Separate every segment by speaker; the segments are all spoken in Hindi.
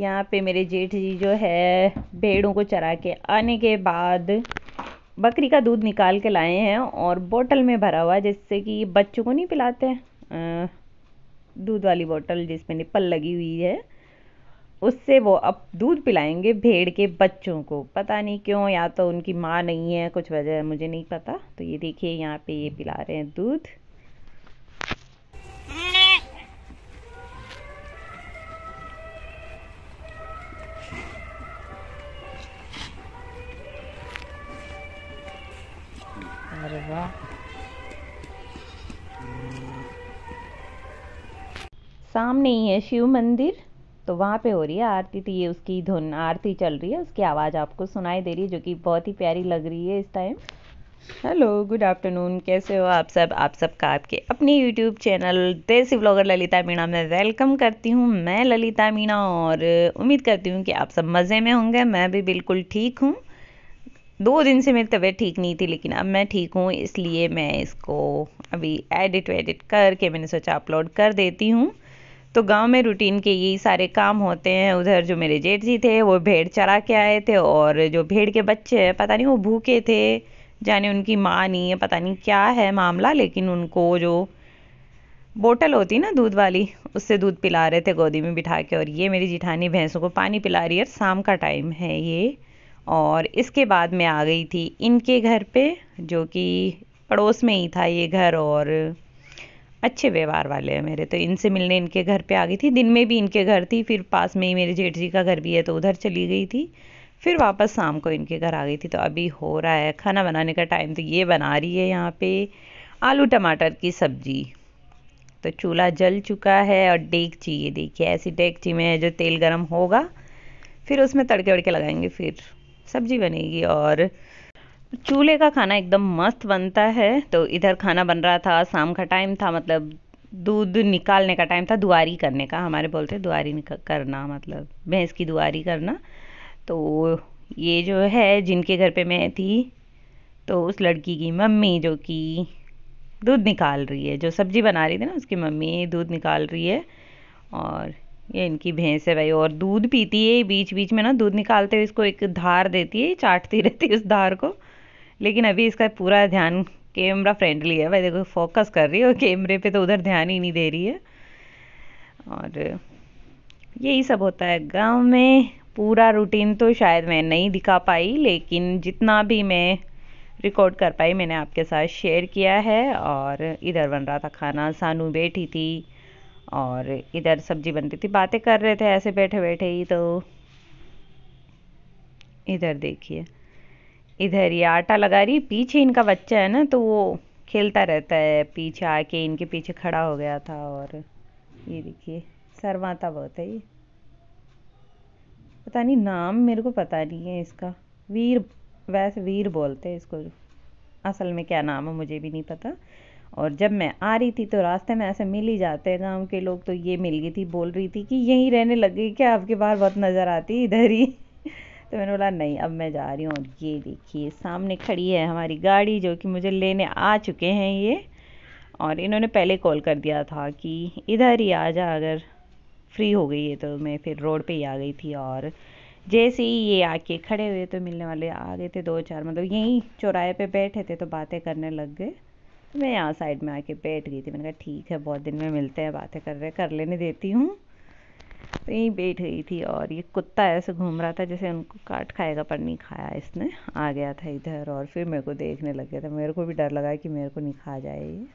Speaker 1: यहाँ पे मेरे जेठ जी जो है भेड़ों को चरा के आने के बाद बकरी का दूध निकाल के लाए हैं और बोतल में भरा हुआ है जिससे कि बच्चों को नहीं पिलाते हैं दूध वाली बोतल जिसमें निप्पल लगी हुई है उससे वो अब दूध पिलाएंगे भेड़ के बच्चों को पता नहीं क्यों या तो उनकी माँ नहीं है कुछ वजह मुझे नहीं पता तो ये देखिए यहाँ पे ये पिला रहे हैं दूध अरे वाह सामने ही है शिव मंदिर तो वहाँ पे हो रही है आरती तो ये उसकी धुन आरती चल रही है उसकी आवाज़ आपको सुनाई दे रही है जो कि बहुत ही प्यारी लग रही है इस टाइम हेलो गुड आफ्टरनून कैसे हो आप सब आप सबका आपके अपने YouTube channel Desi blogger Lalita Meena में वेलकम करती हूँ मैं ललिता मीणा और उम्मीद करती हूँ कि आप सब मज़े में होंगे मैं भी बिल्कुल ठीक हूँ दो दिन से मेरी तबीयत ठीक नहीं थी लेकिन अब मैं ठीक हूँ इसलिए मैं इसको अभी एडिट वेडिट करके मैंने सोचा अपलोड कर देती हूँ तो गांव में रूटीन के यही सारे काम होते हैं उधर जो मेरे जेठ जी थे वो भेड़ चरा के आए थे और जो भेड़ के बच्चे हैं पता नहीं वो भूखे थे जाने उनकी माँ नहीं है पता नहीं क्या है मामला लेकिन उनको जो बोतल होती ना दूध वाली उससे दूध पिला रहे थे गोदी में बिठा के और ये मेरी जिठानी भैंसों को पानी पिला रही है शाम का टाइम है ये और इसके बाद मैं आ गई थी इनके घर पे जो कि पड़ोस में ही था ये घर और अच्छे व्यवहार वाले हैं मेरे तो इनसे मिलने इनके घर पे आ गई थी दिन में भी इनके घर थी फिर पास में ही मेरे जेठ जी का घर भी है तो उधर चली गई थी फिर वापस शाम को इनके घर आ गई थी तो अभी हो रहा है खाना बनाने का टाइम तो ये बना रही है यहाँ पे आलू टमाटर की सब्जी तो चूल्हा जल चुका है और डेगची ये देखिए ऐसी डेगची में जो तेल गर्म होगा फिर उसमें तड़के वड़के लगाएंगे फिर सब्जी बनेगी और चूल्हे का खाना एकदम मस्त बनता है तो इधर खाना बन रहा था शाम का टाइम था मतलब दूध निकालने का टाइम था दुआरी करने का हमारे बोलते दुआरी करना मतलब भैंस की दुआरी करना तो ये जो है जिनके घर पे मैं थी तो उस लड़की की मम्मी जो कि दूध निकाल रही है जो सब्जी बना रही थी ना उसकी मम्मी दूध निकाल रही है और ये इनकी भैंस है भाई और दूध पीती है बीच बीच में ना दूध निकालते हुए इसको एक धार देती है चाटती रहती है उस धार को लेकिन अभी इसका पूरा ध्यान कैमरा फ्रेंडली है भाई देखो फोकस कर रही है और कैमरे पे तो उधर ध्यान ही नहीं दे रही है और यही सब होता है गांव में पूरा रूटीन तो शायद मैं नहीं दिखा पाई लेकिन जितना भी मैं रिकॉर्ड कर पाई मैंने आपके साथ शेयर किया है और इधर बन रहा था खाना सानू बैठी थी और इधर सब्जी बनती थी बातें कर रहे थे ऐसे बैठे बैठे ही तो इधर देखिए इधर ये आटा लगा रही पीछे इनका बच्चा है ना तो वो खेलता रहता है पीछे आके इनके पीछे खड़ा हो गया था और ये देखिए सरवाता बहुत है ये पता नहीं नाम मेरे को पता नहीं है इसका वीर वैसे वीर बोलते हैं इसको असल में क्या नाम है मुझे भी नहीं पता और जब मैं आ रही थी तो रास्ते में ऐसे मिल ही जाते हैं गाँव के लोग तो ये मिल गई थी बोल रही थी कि यहीं रहने लग गई क्या आपके बाहर बहुत नज़र आती इधर ही तो मैंने बोला नहीं अब मैं जा रही हूँ और ये देखिए सामने खड़ी है हमारी गाड़ी जो कि मुझे लेने आ चुके हैं ये और इन्होंने पहले कॉल कर दिया था कि इधर ही आ जा अगर फ्री हो गई है तो मैं फिर रोड पे ही आ गई थी और जैसे ही ये आके खड़े हुए तो मिलने वाले आ गए थे दो चार मतलब यहीं चौराहे पे बैठे थे तो बातें करने लग गए तो मैं यहाँ साइड में आके बैठ गई थी मैंने कहा ठीक है बहुत दिन में मिलते हैं बातें कर रहे कर लेने देती हूँ तो यहीं बैठ गई थी और ये कुत्ता ऐसे घूम रहा था जैसे उनको काट खाएगा पर नहीं खाया इसने आ गया था इधर और फिर मेरे को देखने लग गया था मेरे को भी डर लगा कि मेरे को नहीं खा जाए ये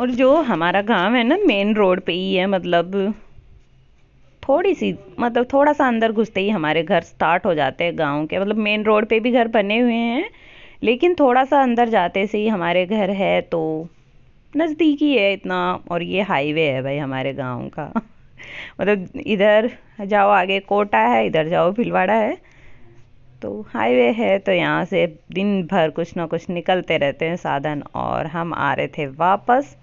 Speaker 1: और जो हमारा गांव है ना मेन रोड पे ही है मतलब थोड़ी सी मतलब थोड़ा सा अंदर घुसते ही हमारे घर स्टार्ट हो जाते हैं गांव के मतलब मेन रोड पे भी घर बने हुए हैं लेकिन थोड़ा सा अंदर जाते से ही हमारे घर है तो नज़दीकी है इतना और ये हाईवे है भाई हमारे गांव का मतलब इधर जाओ आगे कोटा है इधर जाओ भिलवाड़ा है तो हाईवे है तो यहाँ से दिन भर कुछ ना कुछ निकलते रहते हैं साधन और हम आ रहे थे वापस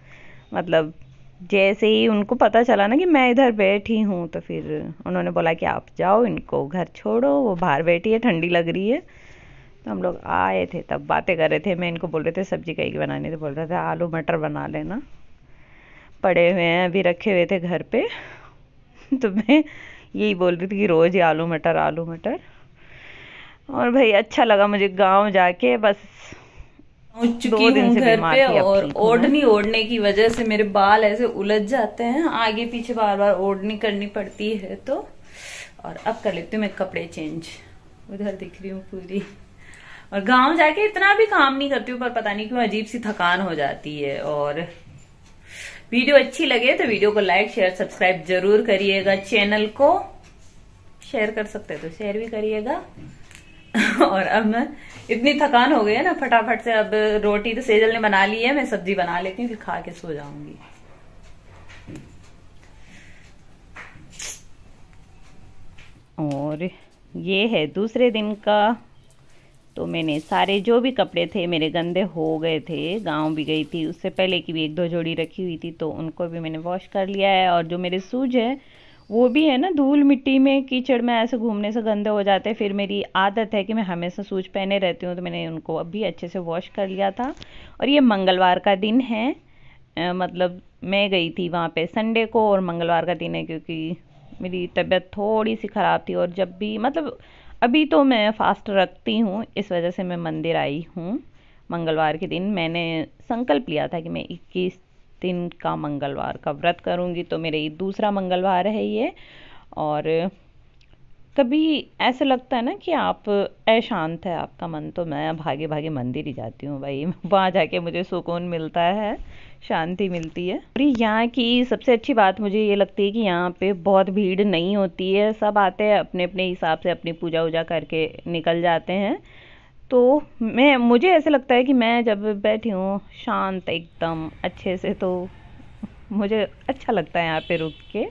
Speaker 1: मतलब जैसे ही उनको पता चला ना कि मैं इधर बैठी हूँ तो फिर उन्होंने बोला कि आप जाओ इनको घर छोड़ो वो बाहर बैठी है ठंडी लग रही है तो हम लोग आए थे तब बातें कर रहे थे मैं इनको बोल रहे थे सब्जी कहीं की बनानी थी तो बोल रहे थे आलू मटर बना लेना पड़े हुए हैं अभी रखे हुए थे घर पे तो मैं यही बोल रही थी कि रोज़ ही आलू मटर आलू मटर और भाई अच्छा लगा मुझे गांव जाके बस दो दिन से घर पे और ओढ़नी ओढ़ने की वजह से मेरे बाल ऐसे उलझ जाते हैं आगे पीछे बार बार ओढ़नी करनी पड़ती है तो और अब कर लेती हूँ मैं कपड़े चेंज उधर दिख रही हूँ पूरी और गांव जाके इतना भी काम नहीं करती हूँ पर पता नहीं क्यों अजीब सी थकान हो जाती है और वीडियो अच्छी लगे तो वीडियो को लाइक शेयर सब्सक्राइब जरूर करिएगा चैनल को शेयर कर सकते हैं तो शेयर भी करिएगा और अब मैं इतनी थकान हो गई है ना फटाफट से अब रोटी तो सेजल ने बना ली है मैं सब्जी बना लेती हूँ फिर खा के सो जाऊंगी और ये है दूसरे दिन का तो मैंने सारे जो भी कपड़े थे मेरे गंदे हो गए थे गांव भी गई थी उससे पहले की भी एक दो जोड़ी रखी हुई थी तो उनको भी मैंने वॉश कर लिया है और जो मेरे सूज है वो भी है ना धूल मिट्टी में कीचड़ में ऐसे घूमने से गंदे हो जाते हैं फिर मेरी आदत है कि मैं हमेशा सूज पहने रहती हूँ तो मैंने उनको अभी अच्छे से वॉश कर लिया था और ये मंगलवार का दिन है आ, मतलब मैं गई थी वहाँ पे संडे को और मंगलवार का दिन है क्योंकि मेरी तबीयत थोड़ी सी ख़राब थी और जब भी मतलब अभी तो मैं फास्ट रखती हूँ इस वजह से मैं मंदिर आई हूँ मंगलवार के दिन मैंने संकल्प लिया था कि मैं 21 दिन का मंगलवार का व्रत करूँगी तो मेरे दूसरा मंगलवार है ये और कभी ऐसा लगता है ना कि आप अशांत है आपका मन तो मैं भागे भागे मंदिर ही जाती हूँ भाई वहाँ जाके मुझे सुकून मिलता है शांति मिलती है और यहाँ की सबसे अच्छी बात मुझे ये लगती है कि यहाँ पे बहुत भीड़ नहीं होती है सब आते हैं अपने अपने हिसाब से अपनी पूजा उजा करके निकल जाते हैं तो मैं मुझे ऐसे लगता है कि मैं जब बैठी हूँ शांत एकदम अच्छे से तो मुझे अच्छा लगता है यहाँ पे रुक के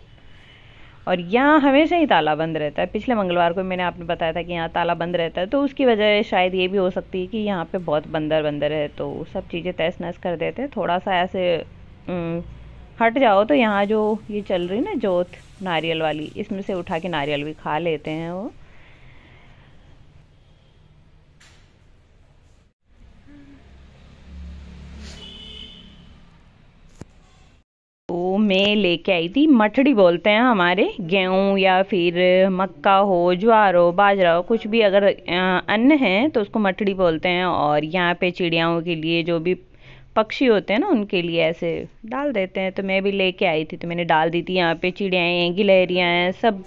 Speaker 1: और यहाँ हमेशा ही ताला बंद रहता है पिछले मंगलवार को मैंने आपने बताया था कि यहाँ ताला बंद रहता है तो उसकी वजह शायद ये भी हो सकती है कि यहाँ पे बहुत बंदर बंदर है तो सब चीज़ें तहस नहस कर देते हैं थोड़ा सा ऐसे हट जाओ तो यहाँ जो ये चल रही है ना जोत नारियल वाली इसमें से उठा के नारियल भी खा लेते हैं वो वो तो मैं लेके आई थी मठड़ी बोलते हैं हमारे गेहूँ या फिर मक्का हो ज्वार हो बाजरा हो कुछ भी अगर अन्न है तो उसको मठड़ी बोलते हैं और यहाँ पे चिड़ियाओं के लिए जो भी पक्षी होते हैं ना उनके लिए ऐसे डाल देते हैं तो मैं भी लेके आई थी तो मैंने डाल दी थी यहाँ पे चिड़ियाएँ हैं गिलहरियाँ हैं सब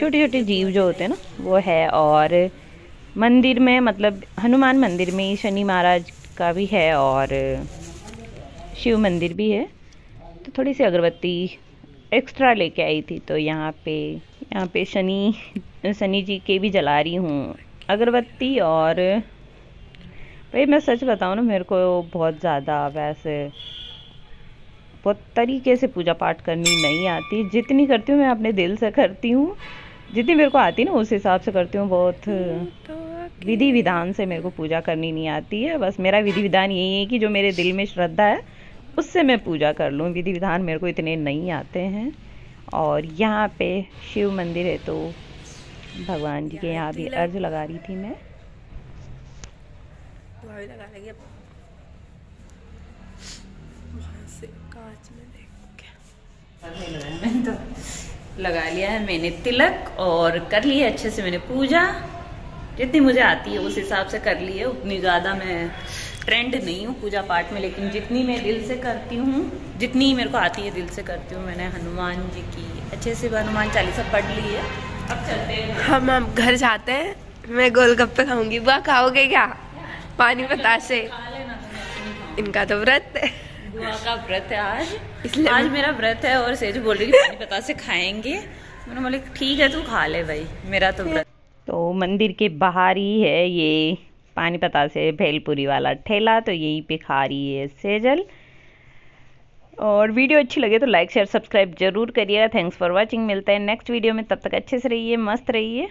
Speaker 1: छोटे छोटे जीव जो होते हैं ना वो है और मंदिर में मतलब हनुमान मंदिर में शनि महाराज का भी है और शिव मंदिर भी है तो थोड़ी सी अगरबत्ती एक्स्ट्रा लेके आई थी तो यहाँ पे यहाँ पे शनि शनि जी के भी जला रही हूँ अगरबत्ती और भाई मैं सच बताऊँ ना मेरे को बहुत ज़्यादा वैसे बहुत तरीके से पूजा पाठ करनी नहीं आती जितनी करती हूँ मैं अपने दिल से करती हूँ जितनी मेरे को आती ना उस हिसाब से करती हूँ बहुत विधि विधान से मेरे को पूजा करनी नहीं आती है बस मेरा विधि विधान यही है कि जो मेरे दिल में श्रद्धा है उससे मैं पूजा कर लूँ विधि विधान मेरे को इतने नहीं आते हैं और यहाँ पे शिव मंदिर है तो भगवान जी के यहाँ भी अर्ज लगा रही थी मैं तो लगा लिया है मैंने तिलक और कर लिया अच्छे से मैंने पूजा जितनी मुझे आती है उस हिसाब से कर ली है उतनी ज़्यादा मैं ट्रेंड नहीं हूँ पूजा पाठ में लेकिन जितनी मैं दिल से करती हूँ जितनी मेरे को आती है दिल से करती हूँ मैंने हनुमान जी की अच्छे से हनुमान चालीसा पढ़ ली है अब चलते हैं हम घर जाते हैं मैं गोलगप्पे खाऊंगी बुआ खाओगे क्या पानी बताशे इनका तो व्रत है का व्रत है आज इसलिए आज मेरा व्रत है और सेज बोल रही पानी बताशे खाएंगे मैंने बोले ठीक है तू खा ले भाई मेरा तो व्रत तो मंदिर के बाहर ही है ये पानीपता से भेलपुरी वाला ठेला तो यहीं पे खा रही है सेजल और वीडियो अच्छी लगे तो लाइक शेयर सब्सक्राइब जरूर करिएगा थैंक्स फॉर वाचिंग मिलता है नेक्स्ट वीडियो में तब तक अच्छे से रहिए मस्त रहिए